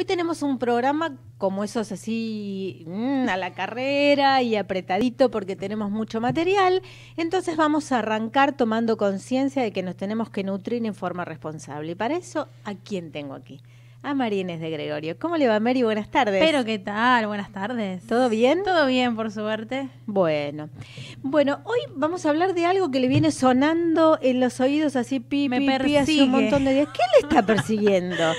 Hoy tenemos un programa como esos así mm, a la carrera y apretadito porque tenemos mucho material. Entonces vamos a arrancar tomando conciencia de que nos tenemos que nutrir en forma responsable. Y para eso, ¿a quién tengo aquí? a Marínez de Gregorio. ¿Cómo le va, Mary? Buenas tardes. Pero, ¿qué tal? Buenas tardes. ¿Todo bien? Todo bien, por suerte. Bueno. Bueno, hoy vamos a hablar de algo que le viene sonando en los oídos así, pi, Me pi, hace un montón de días. ¿Qué le está persiguiendo?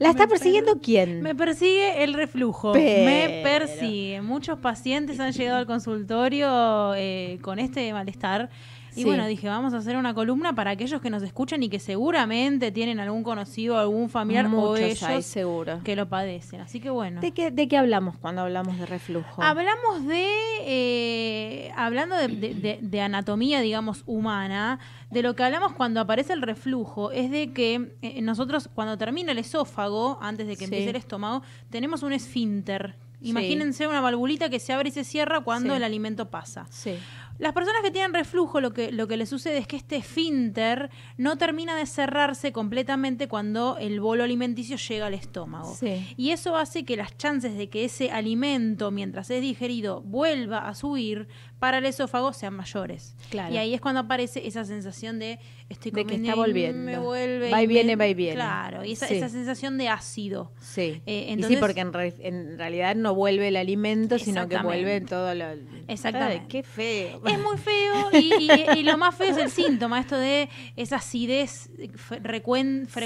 ¿La está persiguiendo quién? Me persigue el reflujo. Me persigue. Muchos pacientes han llegado al consultorio eh, con este malestar. Y bueno, dije, vamos a hacer una columna para aquellos que nos escuchan y que seguramente tienen algún conocido, algún familiar Muchos o ellos seguro. que lo padecen. Así que bueno. ¿De qué, de qué hablamos cuando hablamos de reflujo? Hablamos de, eh, hablando de, de, anatomía, digamos, humana, de lo que hablamos cuando aparece el reflujo, es de que eh, nosotros cuando termina el esófago, antes de que empiece el estómago, tenemos un esfínter Imagínense una valvulita que se abre y se cierra cuando el alimento pasa. Sí. Las personas que tienen reflujo, lo que, lo que les sucede es que este esfínter no termina de cerrarse completamente cuando el bolo alimenticio llega al estómago. Y eso hace que las chances de que ese alimento, mientras es digerido, vuelva a subir para el esófago sean mayores. Y ahí es cuando aparece esa sensación de estoy de que está volviendo. vuelve va y viene, va y viene. Claro, y esa, sensación de ácido. Sí. Eh, y sí, porque en, en, realidad no vuelve el alimento, sino que vuelve todo lo, Exactamente. qué feo. Es muy feo y, lo más feo es el síntoma, esto de esa acidez frecuente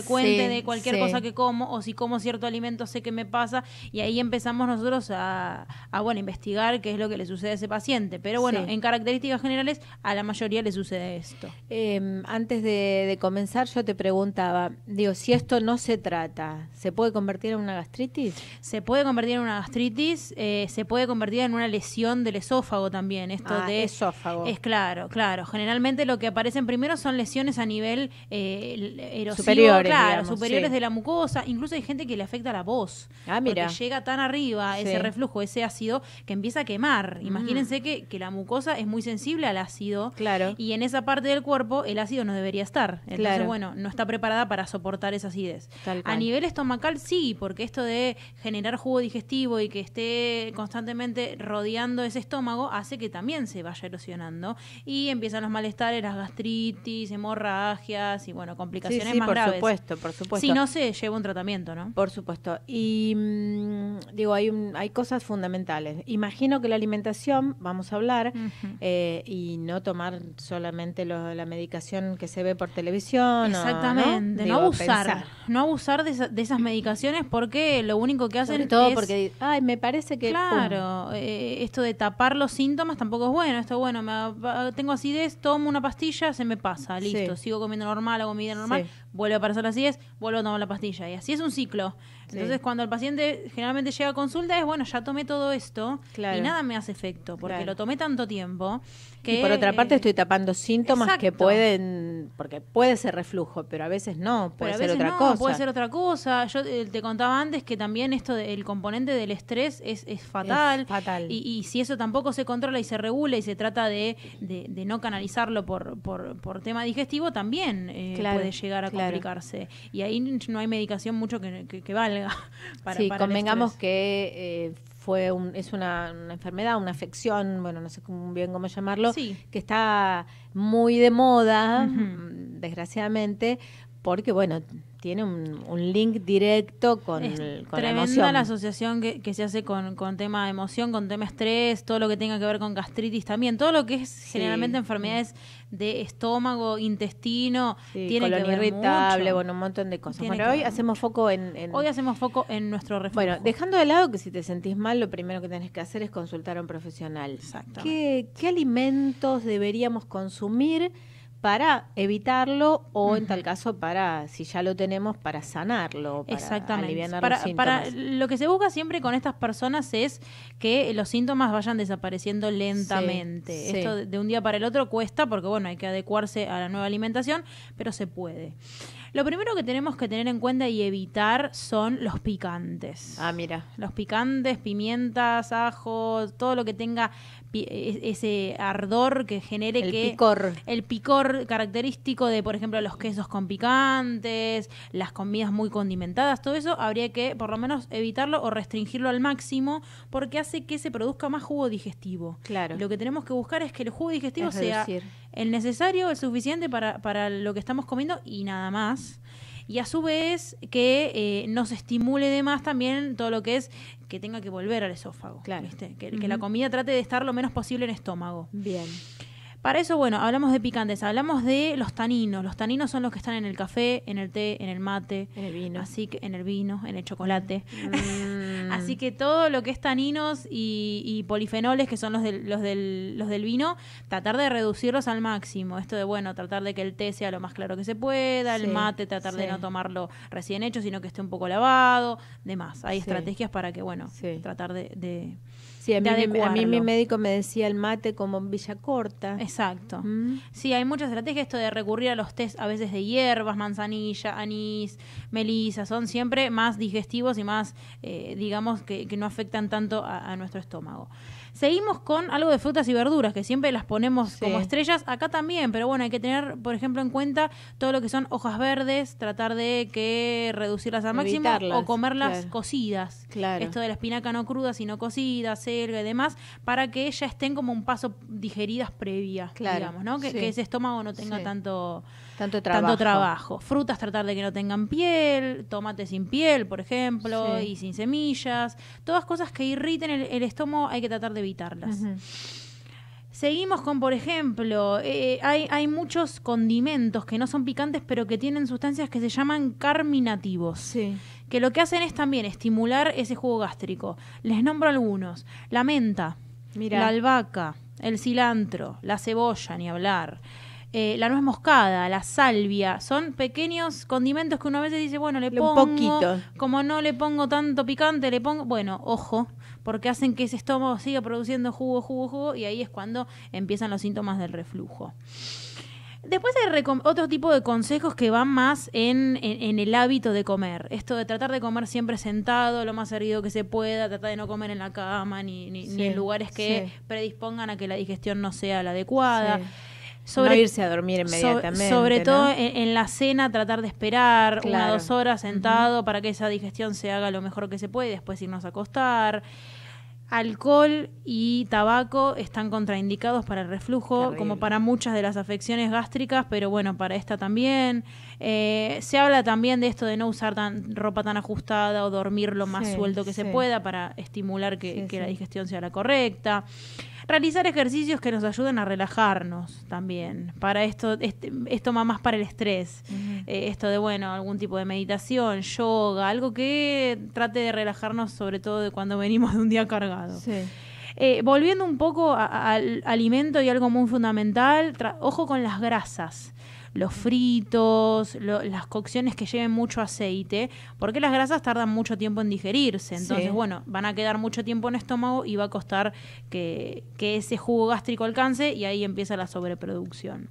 de cualquier cosa que como o si como cierto alimento sé que me pasa y ahí empezamos nosotros a, bueno, investigar qué es lo que le sucede a ese paciente. Pero bueno, en características generales a la mayoría le sucede esto. Em, antes de, comenzar yo te preguntaba, digo, si esto no se trata, ¿se puede convertir en una gastritis? Se puede convertir en una gastritis, eh, se puede convertir en una lesión del esófago también, esto ah, de esófago. Es claro, claro. Generalmente lo que aparecen primero son lesiones a nivel eh, erosivo, superiores, claro, superiores de la mucosa. Incluso hay gente que le afecta la voz, ah, porque llega tan arriba ese reflujo, ese ácido que empieza a quemar. Mm. Imagínense que, la mucosa es muy sensible al ácido, y en esa parte del cuerpo el ácido no debería estar. Entonces, bueno, no está preparada para soportar esa acidez. A nivel estomacal sí, porque esto de generar jugo digestivo y que esté constantemente rodeando ese estómago hace que también se vaya erosionando y empiezan los malestares, las gastritis, hemorragias y bueno, complicaciones más por graves. Por supuesto, por supuesto. Si no se lleva un tratamiento, ¿no? Por supuesto. Y mm, digo, hay, hay cosas fundamentales. Imagino que la alimentación, vamos a hablar, eh, y no tomar solamente la medicación que se ve por televisión. Exactamente, ¿no? abusar. No abusar de, esas medicaciones porque lo único que hacen es todo porque, ay, me parece que... Claro, eh, esto de tapar los síntomas tampoco es bueno. Esto, bueno, me, tengo acidez, tomo una pastilla, se me pasa, listo. Sigo comiendo normal, hago comida normal vuelve a pasar así es vuelvo a tomar la pastilla. Y así es un ciclo. Entonces, cuando el paciente generalmente llega a consulta, es bueno, ya tomé todo esto y nada me hace efecto, porque lo tomé tanto tiempo. Que, y por otra parte, estoy tapando síntomas que pueden, porque puede ser reflujo, pero a veces no, puede ser otra cosa. Puede ser otra cosa. Yo eh, te contaba antes que también esto del componente del estrés es, fatal. fatal. Y, si eso tampoco se controla y se regula y se trata de, no canalizarlo por, por, tema digestivo, también eh, puede llegar a y ahí no hay medicación mucho que, que, valga. Para, sí, convengamos que eh, fue es una, enfermedad, una afección, bueno, no sé cómo, bien cómo llamarlo, que está muy de moda, mm, desgraciadamente, porque bueno tiene un, un link directo con, con la la asociación que, se hace con, con tema de emoción, con tema estrés, todo lo que tenga que ver con gastritis también, todo lo que es generalmente enfermedades de estómago, intestino, tiene que ver irritable, bueno, un montón de cosas. bueno, hoy hacemos foco en, Hoy hacemos foco en nuestro refugio. Bueno, dejando de lado que si te sentís mal, lo primero que tenés que hacer es consultar a un profesional. Exacto. ¿Qué alimentos deberíamos consumir? para evitarlo o en tal caso para, si ya lo tenemos, para sanarlo, para Exactamente. Los para, para, lo que se busca siempre con estas personas es que los síntomas vayan desapareciendo lentamente. Esto de un día para el otro cuesta porque, bueno, hay que adecuarse a la nueva alimentación, pero se puede. Lo primero que tenemos que tener en cuenta y evitar son los picantes. Ah, mira. Los picantes, pimientas, ajo, todo lo que tenga ese ardor que genere el picor. el picor característico de por ejemplo los quesos con picantes las comidas muy condimentadas todo eso habría que por lo menos evitarlo o restringirlo al máximo porque hace que se produzca más jugo digestivo claro lo que tenemos que buscar es que el jugo digestivo sea el necesario el suficiente para, para lo que estamos comiendo y nada más y a su vez que eh, nos estimule de más también todo lo que es que tenga que volver al esófago. Claro. Que, que la comida trate de estar lo menos posible en estómago. Bien. Para eso, bueno, hablamos de picantes, hablamos de los taninos. Los taninos son los que están en el café, en el té, en el mate, en el vino, así que, en el vino, en el chocolate. Mm. así que todo lo que es taninos y, polifenoles, que son los del, los los del vino, tratar de reducirlos al máximo. Esto de, bueno, tratar de que el té sea lo más claro que se pueda, el mate, tratar de no tomarlo recién hecho, sino que esté un poco lavado, demás. Hay estrategias para que, bueno, tratar de Sí, a mí, mi, médico me decía el mate como bombilla corta. Exacto. ¿Mm? Sí, hay muchas estrategias esto de recurrir a los test a veces de hierbas, manzanilla, anís, melisa, son siempre más digestivos y más, eh, digamos, que, que, no afectan tanto a nuestro estómago. Seguimos con algo de frutas y verduras, que siempre las ponemos como estrellas. Acá también, pero bueno, hay que tener, por ejemplo, en cuenta todo lo que son hojas verdes, tratar de que reducirlas al máximo o comerlas cocidas. Esto de la espinaca no cruda, sino cocida, selga y demás, para que ellas estén como un paso digeridas previa, digamos, ¿no? Que, ese estómago no tenga tanto tanto trabajo. Frutas, tratar de que no tengan piel, tomate sin piel, por ejemplo, y sin semillas. Todas cosas que irriten el, estómago hay que tratar de evitarlas. Seguimos con, por ejemplo, eh, hay, hay, muchos condimentos que no son picantes, pero que tienen sustancias que se llaman carminativos. Que lo que hacen es también estimular ese jugo gástrico. Les nombro algunos: la menta, la albahaca, el cilantro, la cebolla, ni hablar. Eh, la nuez moscada, la salvia, son pequeños condimentos que uno a veces dice, bueno, le pongo, poquito. como no le pongo tanto picante, le pongo, bueno, ojo, porque hacen que ese estómago siga produciendo jugo, jugo, jugo, y ahí es cuando empiezan los síntomas del reflujo. Después hay otro tipo de consejos que van más en, en, el hábito de comer. Esto de tratar de comer siempre sentado, lo más erguido que se pueda, tratar de no comer en la cama ni, ni, en lugares que predispongan a que la digestión no sea la adecuada. Sobre, irse a dormir inmediatamente. sobre todo en, la cena, tratar de esperar una o dos horas sentado para que esa digestión se haga lo mejor que se puede y después irnos a acostar. Alcohol y tabaco están contraindicados para el reflujo, como para muchas de las afecciones gástricas, pero bueno, para esta también. Eh, se habla también de esto de no usar tan, ropa tan ajustada o dormir lo más suelto que se pueda para estimular que la digestión sea la correcta. Realizar ejercicios que nos ayuden a relajarnos también. Para esto, este, esto más para el estrés. Eh, esto de, bueno, algún tipo de meditación, yoga, algo que trate de relajarnos, sobre todo de cuando venimos de un día cargado. Eh, volviendo un poco al alimento y algo muy fundamental, ojo con las grasas los fritos, las cocciones que lleven mucho aceite, porque las grasas tardan mucho tiempo en digerirse. Entonces, bueno, van a quedar mucho tiempo en el estómago y va a costar que, que ese jugo gástrico alcance y ahí empieza la sobreproducción.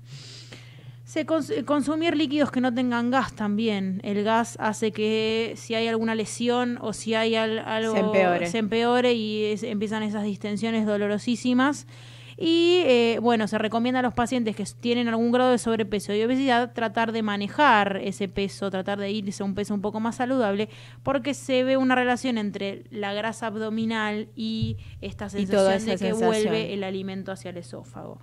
Se consumir líquidos que no tengan gas también. El gas hace que si hay alguna lesión o si hay algo se empeore, se empeore y empiezan esas distensiones dolorosísimas. Y eh, bueno, se recomienda a los pacientes que tienen algún grado de sobrepeso y obesidad tratar de manejar ese peso, tratar de irse a un peso un poco más saludable, porque se ve una relación entre la grasa abdominal y esta sensación de que vuelve el alimento hacia el esófago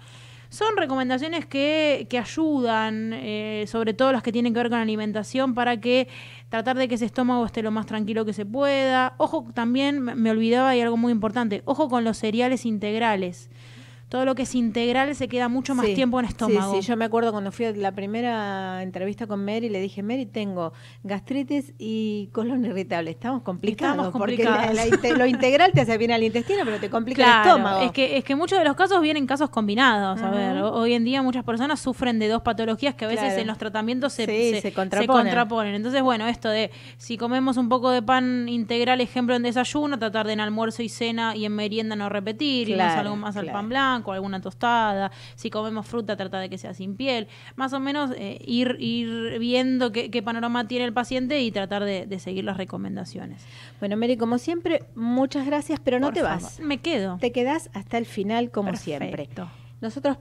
son recomendaciones que, que ayudan, eh, sobre todo las que tienen que ver con alimentación, para que tratar de que ese estómago esté lo más tranquilo que se pueda. Ojo, también me olvidaba y algo muy importante, ojo con los cereales integrales todo lo que es integral se queda mucho más tiempo en estómago. Sí, sí, yo me acuerdo cuando fui a la primera entrevista con Mary, le dije, Mary, tengo gastritis y colon irritable. Estamos complicados. Porque lo integral te hace bien al intestino, pero te complica el estómago. Es que, es que muchos de los casos vienen casos combinados. A ver, hoy en día muchas personas sufren de dos patologías que a veces en los tratamientos se, se, contraponen. Entonces, bueno, esto de si comemos un poco de pan integral, ejemplo, en desayuno, tratar de en almuerzo y cena y en merienda no repetir, y y algo más al pan blanco con alguna tostada, si comemos fruta trata de que sea sin piel, más o menos eh, ir, ir viendo qué, panorama tiene el paciente y tratar de, seguir las recomendaciones. Bueno, Mary, como siempre, muchas gracias, pero no te vas. Me quedo. Te quedas hasta el final como siempre. Nosotros